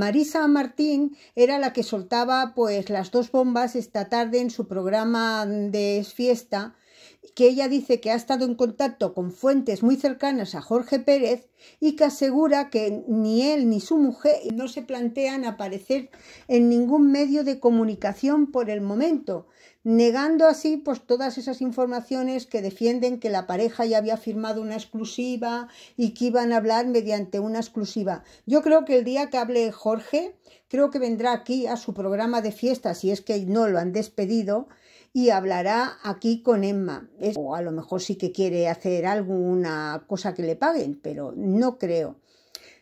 Marisa Martín era la que soltaba pues las dos bombas esta tarde en su programa de fiesta que ella dice que ha estado en contacto con fuentes muy cercanas a Jorge Pérez y que asegura que ni él ni su mujer no se plantean aparecer en ningún medio de comunicación por el momento, negando así pues todas esas informaciones que defienden que la pareja ya había firmado una exclusiva y que iban a hablar mediante una exclusiva. Yo creo que el día que hable Jorge, creo que vendrá aquí a su programa de fiesta si es que no lo han despedido y hablará aquí con Emma. o a lo mejor sí que quiere hacer alguna cosa que le paguen, pero no creo.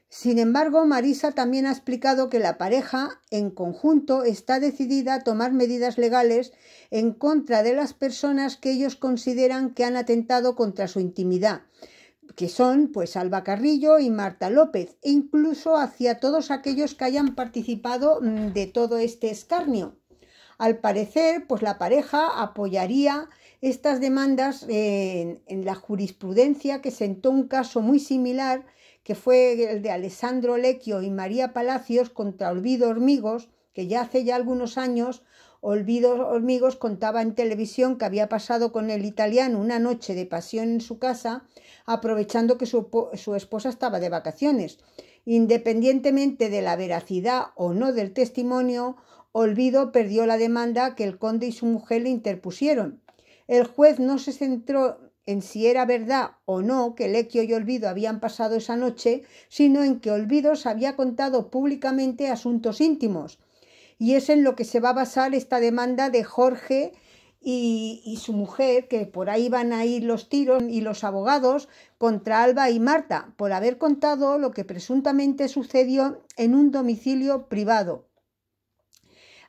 Sin embargo, Marisa también ha explicado que la pareja en conjunto está decidida a tomar medidas legales en contra de las personas que ellos consideran que han atentado contra su intimidad, que son pues Alba Carrillo y Marta López, e incluso hacia todos aquellos que hayan participado mm, de todo este escarnio. Al parecer, pues la pareja apoyaría estas demandas en, la jurisprudencia que sentó un caso muy similar que fue el de Alessandro Lecchio y María Palacios contra Olvido Hormigos, que ya hace ya algunos años Olvido Hormigos contaba en televisión que había pasado con el italiano una noche de pasión en su casa, aprovechando que su, su esposa estaba de vacaciones. Independientemente de la veracidad o no del testimonio, Olvido perdió la demanda que el conde y su mujer le interpusieron. El juez no se centró en si era verdad o no que Lequio y Olvido habían pasado esa noche, sino en que Olvido se había contado públicamente asuntos íntimos. Y es en lo que se va a basar esta demanda de Jorge y, su mujer, que por ahí van a ir los tiros y los abogados contra Alba y Marta, por haber contado lo que presuntamente sucedió en un domicilio privado.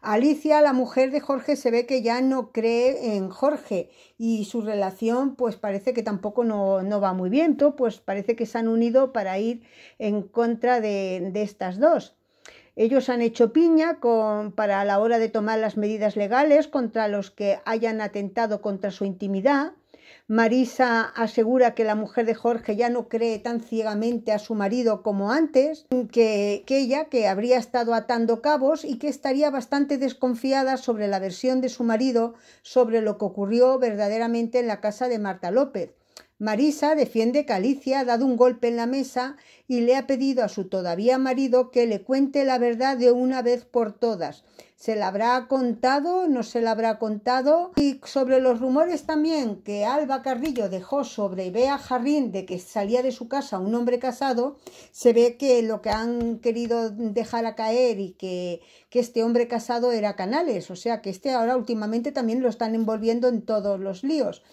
Alicia, la mujer de Jorge, se ve que ya no cree en Jorge y su relación pues parece que tampoco no, va muy bien, pues parece que se han unido para ir en contra de, estas dos. Ellos han hecho piña para la hora de tomar las medidas legales contra los que hayan atentado contra su intimidad Marisa asegura que la mujer de Jorge ya no cree tan ciegamente a su marido como antes, que, ella, que habría estado atando cabos y que estaría bastante desconfiada sobre la versión de su marido sobre lo que ocurrió verdaderamente en la casa de Marta López Marisa defiende que Alicia ha dado un golpe en la mesa y le ha pedido a su todavía marido que le cuente la verdad de una vez por todas. ¿Se la habrá contado? ¿No se la habrá contado? Y sobre los rumores también que Alba Carrillo dejó sobre Bea Jarrín de que salía de su casa un hombre casado, se ve que lo que han querido dejar a caer y que, que este hombre casado era Canales. O sea que este ahora últimamente también lo están envolviendo en todos los líos.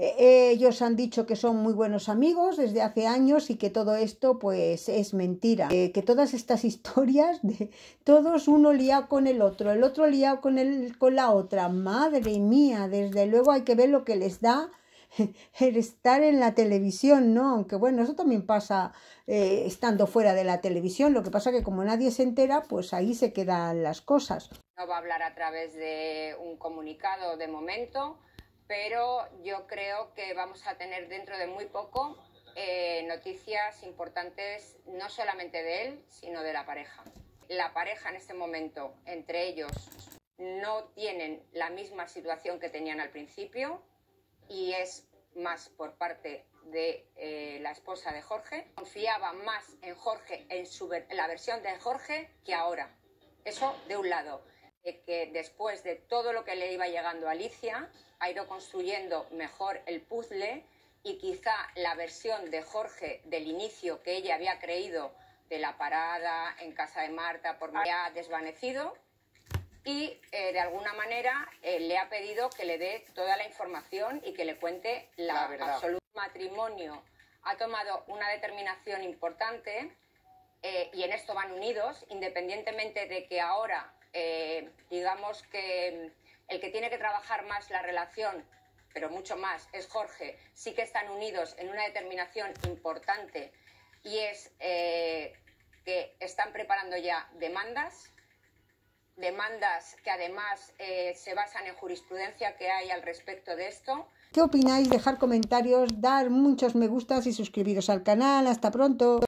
Eh, ellos han dicho que son muy buenos amigos desde hace años y que todo esto pues es mentira. Eh, que todas estas historias de todos uno liado con el otro, el otro liado con, el, con la otra. Madre mía, desde luego hay que ver lo que les da el estar en la televisión, ¿no? Aunque bueno, eso también pasa eh, estando fuera de la televisión. Lo que pasa que como nadie se entera, pues ahí se quedan las cosas. No va a hablar a través de un comunicado de momento pero yo creo que vamos a tener dentro de muy poco eh, noticias importantes no solamente de él, sino de la pareja. La pareja en este momento, entre ellos, no tienen la misma situación que tenían al principio y es más por parte de eh, la esposa de Jorge. Confiaba más en Jorge, en su la versión de Jorge, que ahora. Eso de un lado que después de todo lo que le iba llegando a Alicia, ha ido construyendo mejor el puzzle y quizá la versión de Jorge del inicio que ella había creído de la parada en casa de Marta por María ah. ha desvanecido y eh, de alguna manera eh, le ha pedido que le dé toda la información y que le cuente la, verdad. matrimonio. Ha tomado una determinación importante eh, y en esto van unidos, independientemente de que ahora, eh, digamos que el que tiene que trabajar más la relación, pero mucho más, es Jorge, sí que están unidos en una determinación importante y es eh, que están preparando ya demandas, demandas que además se basan en jurisprudencia que hay al respecto de esto. ¿Qué opináis? Dejar comentarios, dar muchos me gustas y suscribiros al canal. Hasta pronto.